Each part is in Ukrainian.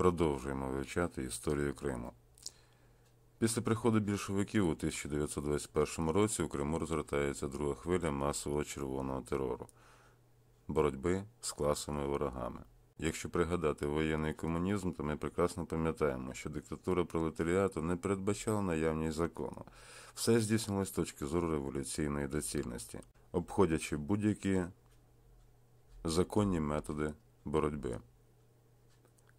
Продовжуємо вивчати історію Криму. Після приходу більшовиків у 1921 році у Криму розгортається друга хвиля масового червоного терору, боротьби з класами ворогами. Якщо пригадати воєнний комунізм, то ми прекрасно пам'ятаємо, що диктатура пролетаріату не передбачала наявність закону, все здійснилось з точки зору революційної доцільності, обходячи будь-які законні методи боротьби.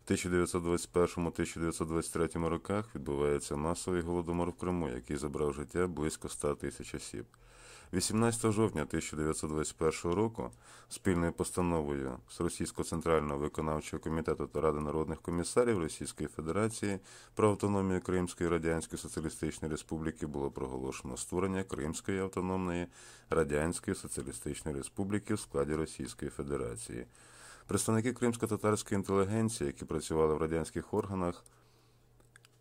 В 1921-1923 роках відбувається масовий голодомор в Криму, який забрав життя близько 100 тисяч осіб. 18 жовтня 1921 року спільною постановою з Російського центрального виконавчого комітету та Ради народних комісарів Російської Федерації про автономію Кримської Радянської Соціалістичної Республіки було проголошено створення Кримської автономної Радянської Соціалістичної Республіки в складі Російської Федерації. Представники кримсько-татарської інтелігенції, які працювали в радянських органах,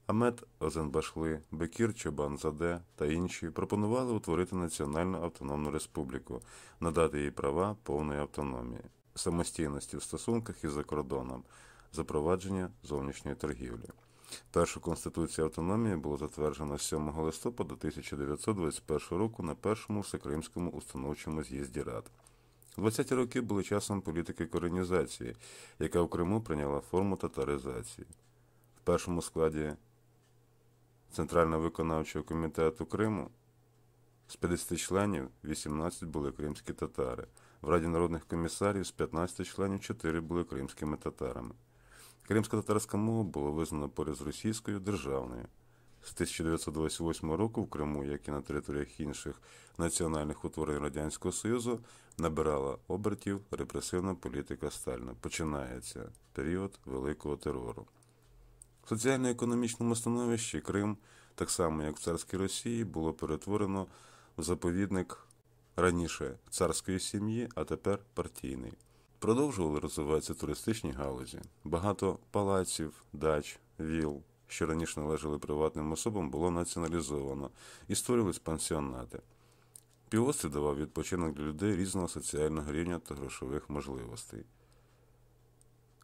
Амет Озенбашли, Бекір Заде та інші пропонували утворити Національну автономну республіку, надати їй права повної автономії, самостійності в стосунках із закордоном, запровадження зовнішньої торгівлі. Першу конституцію автономії було затверджено 7 листопада 1921 року на першому всекримському установчому з'їзді рад. 20-ті роки були часом політики коренізації, яка в Криму прийняла форму татаризації. В першому складі Центрального виконавчого комітету Криму з 50 членів 18 були кримські татари. В Раді народних комісарів з 15 членів 4 були кримськими татарами. Кримська татарська мова була визнана поряд з російською державною. З 1928 року в Криму, як і на територіях інших національних утворень Радянського Союзу, набирала обертів репресивна політика Сталіна. Починається період великого терору. В соціально-економічному становищі Крим, так само як в царській Росії, було перетворено в заповідник раніше царської сім'ї, а тепер партійний. Продовжували розвиватися туристичні галузі, багато палаців, дач, віл що раніше належали приватним особам, було націоналізовано і створювались пансіонати. Півострів давав відпочинок для людей різного соціального рівня та грошових можливостей.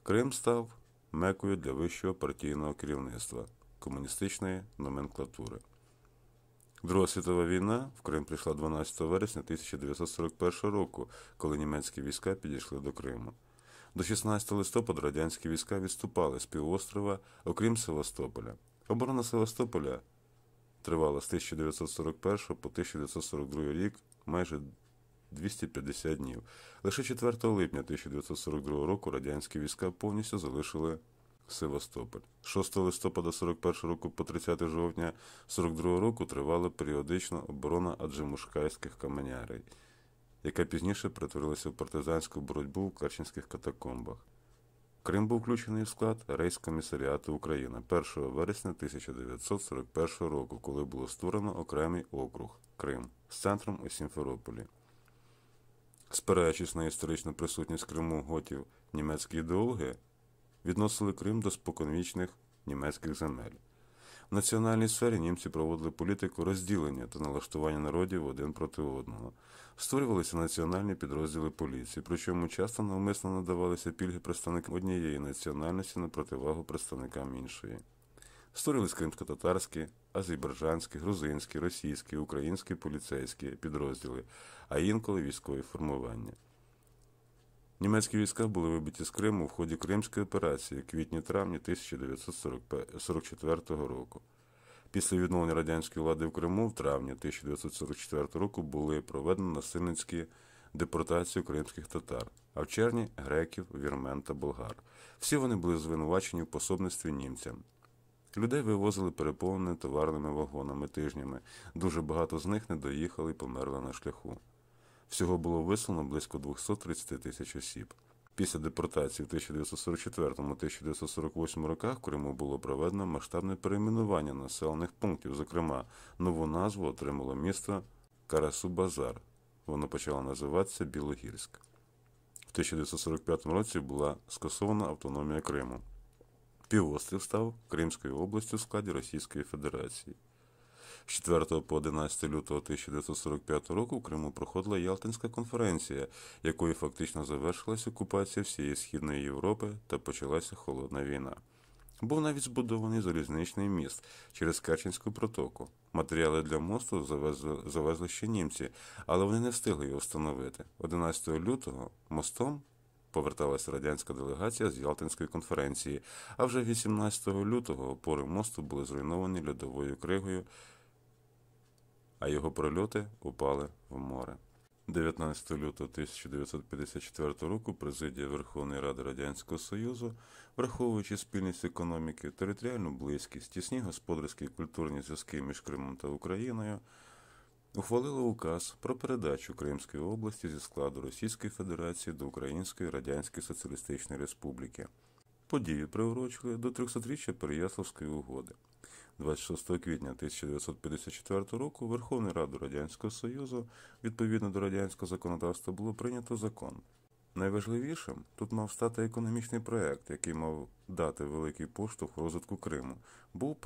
Крим став мекою для вищого партійного керівництва комуністичної номенклатури. Друга світова війна в Крим прийшла 12 вересня 1941 року, коли німецькі війська підійшли до Криму. До 16 листопада радянські війська відступали з півострова, окрім Севастополя. Оборона Севастополя тривала з 1941 по 1942 рік майже 250 днів. Лише 4 липня 1942 року радянські війська повністю залишили Севастополь. 6 листопада 41 року по 30 жовтня 42 року тривала періодична оборона Аджимушкайських каменярей яка пізніше перетворилася в партизанську боротьбу в Керченських катакомбах. Крим був включений в склад Рейс Комісаріату України 1 вересня 1941 року, коли було створено окремий округ Крим з центром у Сімферополі. Спираючись на історичну присутність Криму готів, німецькі ідеологи відносили Крим до споконвічних німецьких земель. В національній сфері німці проводили політику розділення та налаштування народів один проти одного. Створювалися національні підрозділи поліції, причому часто навмисно надавалися пільги представникам однієї національності на противагу представникам іншої. Створювалися кримсько-татарські, азербайджанські, грузинські, російські, українські поліцейські підрозділи, а інколи військові формування. Німецькі війська були вибиті з Криму в ході Кримської операції квітні-травні 1944 року. Після відновлення радянської влади в Криму в травні 1944 року були проведені насильницькі депортації кримських татар, а в червні греків, вірмен та болгар. Всі вони були звинувачені в пособництві німцям. Людей вивозили переповнені товарними вагонами тижнями. Дуже багато з них не доїхали і померли на шляху. Всього було вислано близько 230 тисяч осіб. Після депортації в 1944-1948 роках в Криму було проведено масштабне перейменування населених пунктів. Зокрема, нову назву отримало місто Карасу-Базар. Воно почало називатися Білогірськ. В 1945 році була скасована автономія Криму. Півострів став Кримською областю в складі Російської Федерації. З 4 по 11 лютого 1945 року в Криму проходила Ялтинська конференція, якою фактично завершилася окупація всієї східної Європи та почалася холодна війна. Був навіть збудований залізничний міст через Керченську протоку. Матеріали для мосту завезли, завезли ще німці, але вони не встигли його встановити. 11 лютого мостом поверталася радянська делегація з Ялтинської конференції. А вже 18 лютого опори мосту були зруйновані льодовою кригою а його прольоти упали в море. 19 лютого 1954 року президія Верховної Ради Радянського Союзу, враховуючи спільність економіки, територіальну близькість, тісні господарські і культурні зв'язки між Кримом та Україною, ухвалила указ про передачу Кримської області зі складу Російської Федерації до Української Радянської Соціалістичної Республіки. Подію приурочили до 300-річчя Переяславської угоди. 26 квітня 1954 року Верховною Радою Радянського Союзу відповідно до радянського законодавства було прийнято закон. Найважливішим тут мав стати економічний проект, який мав дати великий поштовх розвитку Криму. Був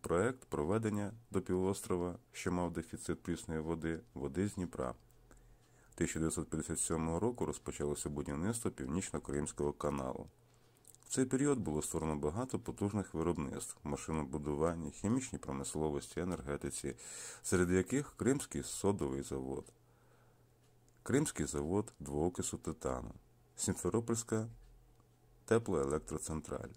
проект проведення до півострова, що мав дефіцит прісної води, води з Дніпра. 1957 року розпочалося будівництво Північно-Кримського каналу. В цей період було створено багато потужних виробництв машинобудування, хімічній промисловості, енергетиці, серед яких Кримський содовий завод, Кримський завод двоокису титану, Сімферопольська теплоелектроцентраль.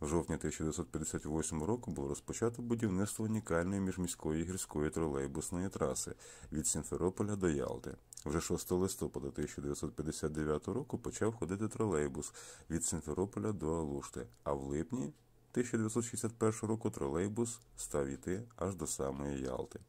В жовтні 1958 року було розпочато будівництво унікальної міжміської гірської тролейбусної траси від Сімферополя до Ялти. Вже 6 листопада 1959 року почав ходити тролейбус від Сімферополя до Алушти, а в липні 1961 року тролейбус став іти аж до самої Ялти.